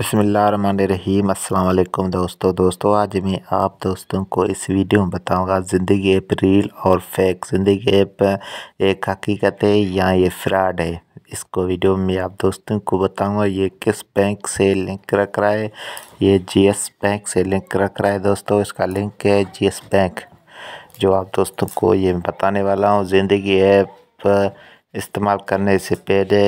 बसमीम अल्लाम दोस्तों दोस्तों आज मैं आप दोस्तों को इस वीडियो में बताऊंगा ज़िंदगी ऐप रील और फेक ज़िंदगी ऐप एक हकीकत है या ये फ्रॉड है इसको वीडियो में आप दोस्तों को बताऊंगा ये किस बैंक से लिंक रख रहा है ये जीएस बैंक से लिंक रख रहा है दोस्तों इसका लिंक है जी बैंक जो आप दोस्तों को ये बताने वाला हूँ ज़िंदगी ऐप इस्तेमाल करने से पहले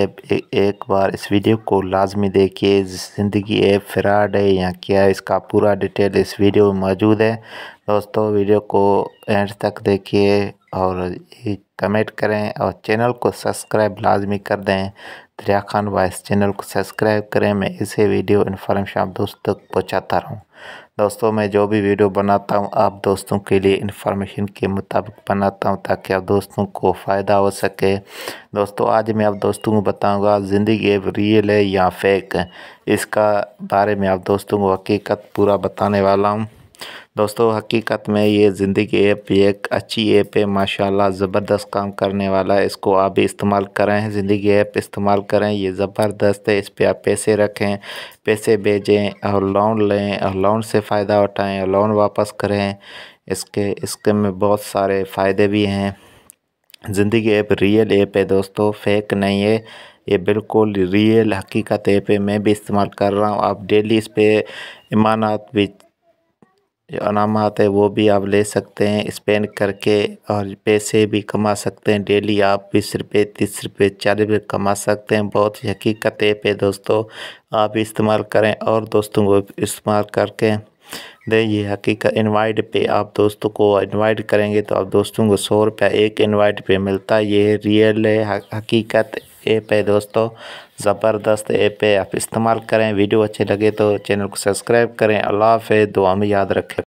एक बार इस वीडियो को लाजमी देखिए ज़िंदगी ऐप फ्राड है या क्या है इसका पूरा डिटेल इस वीडियो में मौजूद है दोस्तों वीडियो को एंड तक देखिए और कमेंट करें और चैनल को सब्सक्राइब लाजमी कर दें दरिया खान वाइस चैनल को सब्सक्राइब करें मैं इसे वीडियो इन्फॉर्मेशन आप दोस्तों तक पहुँचाता रहूँ दोस्तों मैं जो भी वीडियो बनाता हूँ आप दोस्तों के लिए इन्फॉर्मेशन के मुताबिक बनाता हूँ ताकि आप दोस्तों को फ़ायदा हो सके दोस्तों आज मैं आप दोस्तों को बताऊँगा ज़िंदगी एक रियल है या फेक है इसका बारे में आप दोस्तों को हकीकत पूरा बताने वाला हूँ दोस्तों हकीकत में ये ज़िंदगी ऐप एक अच्छी ऐप है माशाल्लाह ज़बरदस्त काम करने वाला है इसको आप भी इस्तेमाल करें ज़िंदगी ऐप इस्तेमाल करें ये ज़बरदस्त है इस पर आप पैसे रखें पैसे भेजें और लोन लें और लोन से फ़ायदा उठाएं और लोन वापस करें इसके इसके में बहुत सारे फ़ायदे भी हैं ज़िंदगी ऐप रियल ऐप है दोस्तों फेक नहीं है ये बिल्कुल रियल हकीकत ऐप है मैं भी इस्तेमाल कर रहा हूँ आप डेली इस पर ईमानात भी इनाम आते हैं वो भी आप ले सकते हैं स्पेंड करके और पैसे भी कमा सकते हैं डेली आप बीस रुपये तीस रुपये चालीस रुपये कमा सकते हैं बहुत ही हकीकत ऐप है दोस्तों आप इस्तेमाल करें और दोस्तों को इस्तेमाल करके दें ये हकीकत इनवाइट पे आप दोस्तों को इनवाइट करेंगे तो आप दोस्तों को सौ रुपया एक इनवाइट पे मिलता है ये रियल है हकीकत ऐप है दोस्तों ज़बरदस्त ऐप है आप इस्तेमाल करें वीडियो अच्छी लगे तो चैनल को सब्सक्राइब करें अल्लाह हाफ दुआ में याद रखें